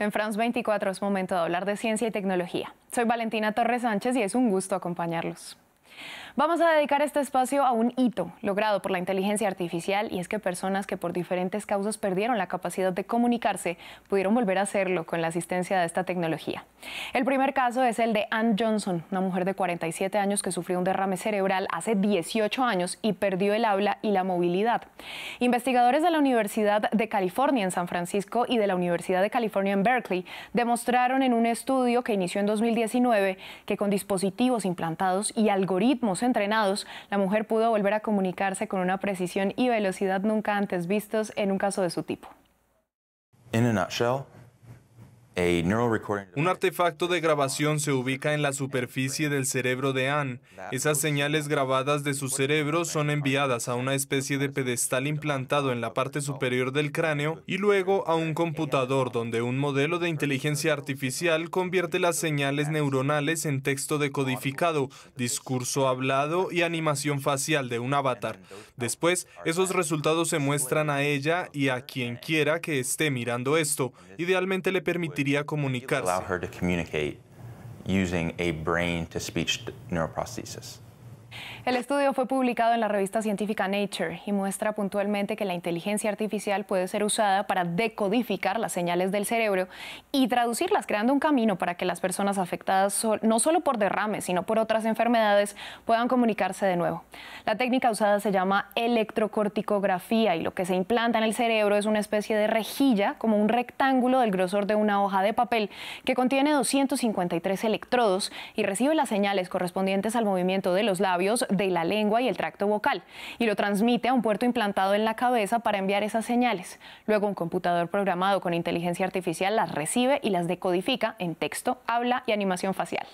En France 24 es momento de hablar de ciencia y tecnología. Soy Valentina Torres Sánchez y es un gusto acompañarlos. Vamos a dedicar este espacio a un hito logrado por la inteligencia artificial y es que personas que por diferentes causas perdieron la capacidad de comunicarse pudieron volver a hacerlo con la asistencia de esta tecnología. El primer caso es el de Ann Johnson, una mujer de 47 años que sufrió un derrame cerebral hace 18 años y perdió el habla y la movilidad. Investigadores de la Universidad de California en San Francisco y de la Universidad de California en Berkeley demostraron en un estudio que inició en 2019 que con dispositivos implantados y algoritmos entrenados, la mujer pudo volver a comunicarse con una precisión y velocidad nunca antes vistos en un caso de su tipo. Un artefacto de grabación se ubica en la superficie del cerebro de Anne. Esas señales grabadas de su cerebro son enviadas a una especie de pedestal implantado en la parte superior del cráneo y luego a un computador donde un modelo de inteligencia artificial convierte las señales neuronales en texto decodificado, discurso hablado y animación facial de un avatar. Después, esos resultados se muestran a ella y a quien quiera que esté mirando esto. Idealmente le permitirá Allow her to communicate using a brain to speech neuroprosthesis. El estudio fue publicado en la revista científica Nature y muestra puntualmente que la inteligencia artificial puede ser usada para decodificar las señales del cerebro y traducirlas, creando un camino para que las personas afectadas no solo por derrames, sino por otras enfermedades puedan comunicarse de nuevo. La técnica usada se llama electrocorticografía y lo que se implanta en el cerebro es una especie de rejilla, como un rectángulo del grosor de una hoja de papel, que contiene 253 electrodos y recibe las señales correspondientes al movimiento de los labios de la lengua y el tracto vocal, y lo transmite a un puerto implantado en la cabeza para enviar esas señales. Luego un computador programado con inteligencia artificial las recibe y las decodifica en texto, habla y animación facial.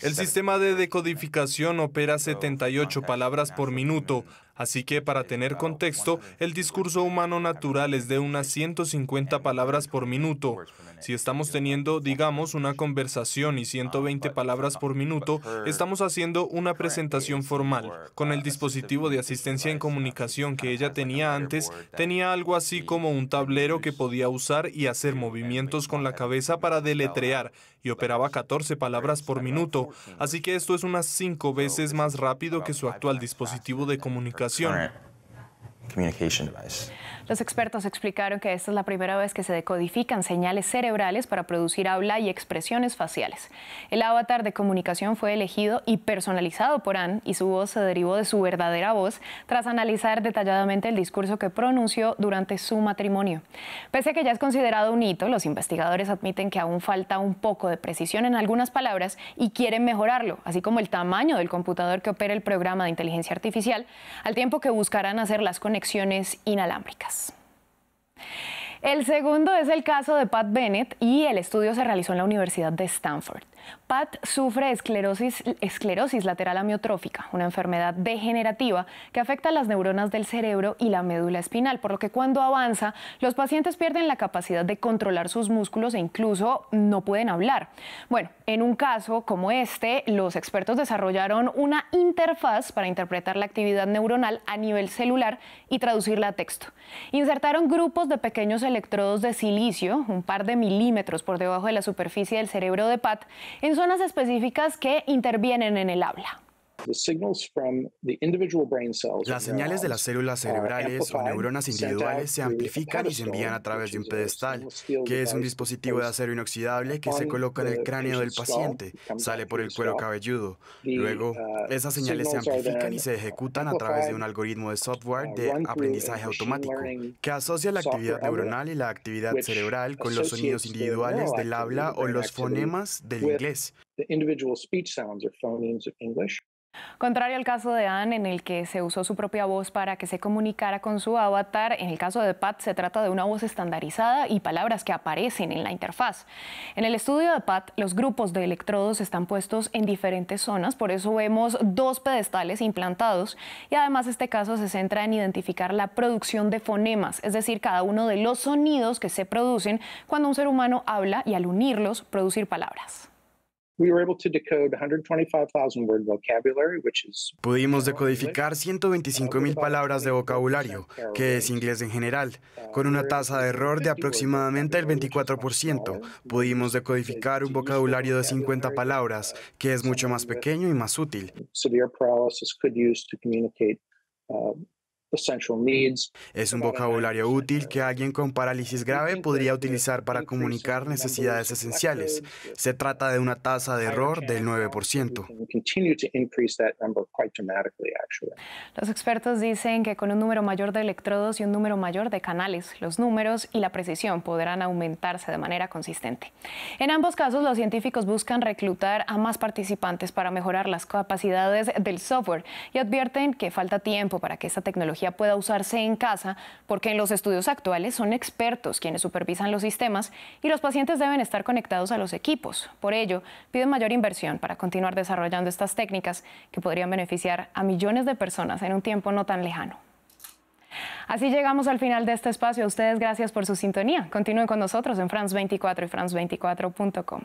El sistema de decodificación opera 78 palabras por minuto, Así que para tener contexto, el discurso humano natural es de unas 150 palabras por minuto. Si estamos teniendo, digamos, una pues, conversación y 120 ah, pues, pues, palabras por minuto, estamos haciendo una presentación formal. Con el dispositivo de asistencia en uh, comunicación que ella tenía antes, tenía algo así como un tablero que podía usar y hacer movimientos con la cabeza para deletrear y operaba 14 palabras por minuto. Así que esto es unas 5 veces más rápido que su actual dispositivo de comunicación right communication Los expertos explicaron que esta es la primera vez que se decodifican señales cerebrales para producir habla y expresiones faciales. El avatar de comunicación fue elegido y personalizado por Ann y su voz se derivó de su verdadera voz tras analizar detalladamente el discurso que pronunció durante su matrimonio. Pese a que ya es considerado un hito, los investigadores admiten que aún falta un poco de precisión en algunas palabras y quieren mejorarlo, así como el tamaño del computador que opera el programa de inteligencia artificial, al tiempo que buscarán hacerlas las conexiones inalámbricas. El segundo es el caso de Pat Bennett y el estudio se realizó en la Universidad de Stanford. Pat sufre esclerosis, esclerosis lateral amiotrófica, una enfermedad degenerativa que afecta las neuronas del cerebro y la médula espinal, por lo que cuando avanza, los pacientes pierden la capacidad de controlar sus músculos e incluso no pueden hablar. Bueno, en un caso como este, los expertos desarrollaron una interfaz para interpretar la actividad neuronal a nivel celular y traducirla a texto. Insertaron grupos de pequeños electrodos de silicio, un par de milímetros por debajo de la superficie del cerebro de Pat, en zonas específicas que intervienen en el habla. Las señales de las células cerebrales o neuronas individuales se amplifican y se envían a través de un pedestal, que es un dispositivo de acero inoxidable que se coloca en el cráneo del paciente, sale por el cuero cabelludo. Luego, uh, esas señales se amplifican y se ejecutan uh, a través de un algoritmo de software uh, de aprendizaje automático, que asocia la actividad neuronal y la actividad cerebral con los sonidos individuales del habla o los fonemas del inglés. Contrario al caso de Anne, en el que se usó su propia voz para que se comunicara con su avatar, en el caso de Pat se trata de una voz estandarizada y palabras que aparecen en la interfaz. En el estudio de Pat, los grupos de electrodos están puestos en diferentes zonas, por eso vemos dos pedestales implantados y además este caso se centra en identificar la producción de fonemas, es decir, cada uno de los sonidos que se producen cuando un ser humano habla y al unirlos producir palabras. Pudimos decodificar 125.000 palabras de vocabulario, que es inglés en general, uh, con una tasa de error de aproximadamente el 24%. Pudimos decodificar un vocabulario de 50 palabras, que es mucho más pequeño y más útil. Uh, es un vocabulario útil que alguien con parálisis grave podría utilizar para comunicar necesidades esenciales. Se trata de una tasa de error del 9%. Los expertos dicen que con un número mayor de electrodos y un número mayor de canales, los números y la precisión podrán aumentarse de manera consistente. En ambos casos, los científicos buscan reclutar a más participantes para mejorar las capacidades del software y advierten que falta tiempo para que esta tecnología pueda usarse en casa, porque en los estudios actuales son expertos quienes supervisan los sistemas y los pacientes deben estar conectados a los equipos. Por ello, piden mayor inversión para continuar desarrollando estas técnicas que podrían beneficiar a millones de personas en un tiempo no tan lejano. Así llegamos al final de este espacio. A ustedes gracias por su sintonía. Continúen con nosotros en France24 y france24.com.